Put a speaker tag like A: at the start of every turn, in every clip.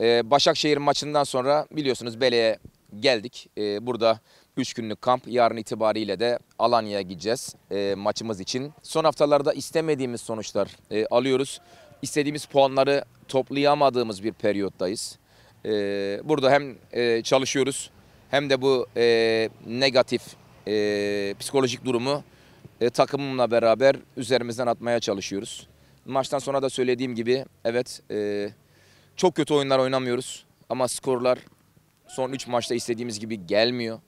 A: Ee, Başakşehir maçından sonra biliyorsunuz Bele'ye geldik. Ee, burada 3 günlük kamp. Yarın itibariyle de Alanya'ya gideceğiz e, maçımız için. Son haftalarda istemediğimiz sonuçlar e, alıyoruz. İstediğimiz puanları toplayamadığımız bir periyottayız. E, burada hem e, çalışıyoruz hem de bu e, negatif e, psikolojik durumu e, takımımla beraber üzerimizden atmaya çalışıyoruz. Maçtan sonra da söylediğim gibi evet... E, çok kötü oyunlar oynamıyoruz ama skorlar son 3 maçta istediğimiz gibi gelmiyor.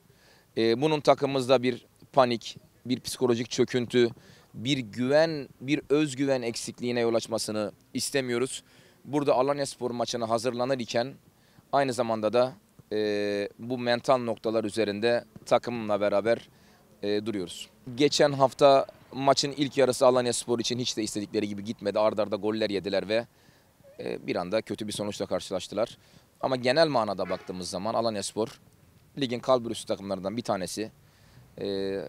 A: E, bunun takımımızda bir panik, bir psikolojik çöküntü, bir güven, bir özgüven eksikliğine yol açmasını istemiyoruz. Burada Alanya Spor maçına hazırlanırken aynı zamanda da e, bu mental noktalar üzerinde takımla beraber e, duruyoruz. Geçen hafta maçın ilk yarısı Alanya Spor için hiç de istedikleri gibi gitmedi. Ardarda arda goller yediler ve ee, bir anda kötü bir sonuçla karşılaştılar. Ama genel manada baktığımız zaman Alanyaspor ligin kalbürüstü takımlarından bir tanesi. Ee,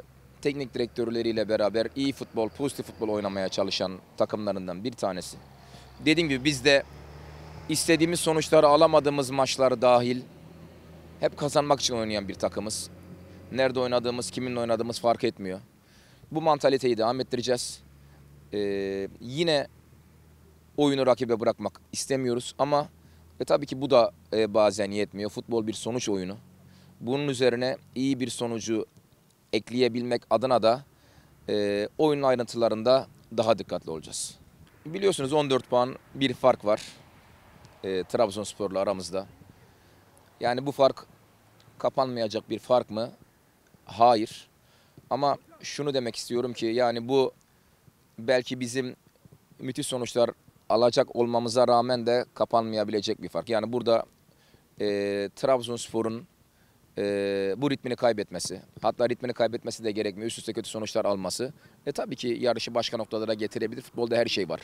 A: teknik direktörleriyle beraber iyi futbol, pozitif futbol oynamaya çalışan takımlarından bir tanesi. Dediğim gibi biz de istediğimiz sonuçları alamadığımız maçları dahil hep kazanmak için oynayan bir takımız. Nerede oynadığımız, kiminle oynadığımız fark etmiyor. Bu mantaliteyi devam ettireceğiz. Ee, yine oyunu rakibe bırakmak istemiyoruz ama e, tabii ki bu da e, bazen yetmiyor. Futbol bir sonuç oyunu. Bunun üzerine iyi bir sonucu ekleyebilmek adına da e, oyunun ayrıntılarında daha dikkatli olacağız. Biliyorsunuz 14 puan bir fark var e, Trabzonspor'la aramızda. Yani bu fark kapanmayacak bir fark mı? Hayır. Ama şunu demek istiyorum ki yani bu belki bizim müthiş sonuçlar alacak olmamıza rağmen de kapanmayabilecek bir fark. Yani burada e, Trabzonspor'un e, bu ritmini kaybetmesi, hatta ritmini kaybetmesi de gerekmiyor. Üst üste kötü sonuçlar alması. E tabii ki yarışı başka noktalara getirebilir. Futbolda her şey var.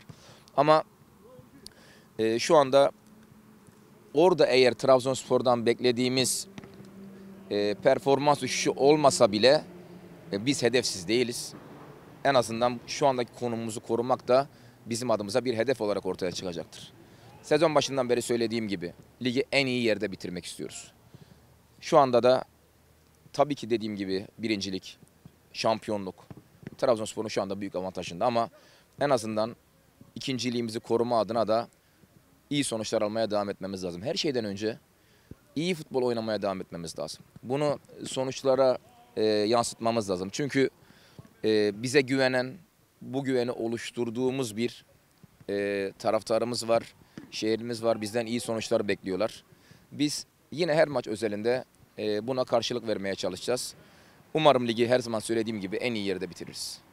A: Ama e, şu anda orada eğer Trabzonspor'dan beklediğimiz e, performans uçuşu olmasa bile e, biz hedefsiz değiliz. En azından şu andaki konumumuzu korumak da bizim adımıza bir hedef olarak ortaya çıkacaktır. Sezon başından beri söylediğim gibi ligi en iyi yerde bitirmek istiyoruz. Şu anda da tabii ki dediğim gibi birincilik, şampiyonluk. Trabzonspor'un şu anda büyük avantajında ama en azından ikinciliğimizi koruma adına da iyi sonuçlar almaya devam etmemiz lazım. Her şeyden önce iyi futbol oynamaya devam etmemiz lazım. Bunu sonuçlara e, yansıtmamız lazım. Çünkü e, bize güvenen, bu güveni oluşturduğumuz bir e, taraftarımız var, şehrimiz var. Bizden iyi sonuçlar bekliyorlar. Biz yine her maç özelinde e, buna karşılık vermeye çalışacağız. Umarım ligi her zaman söylediğim gibi en iyi yerde bitiririz.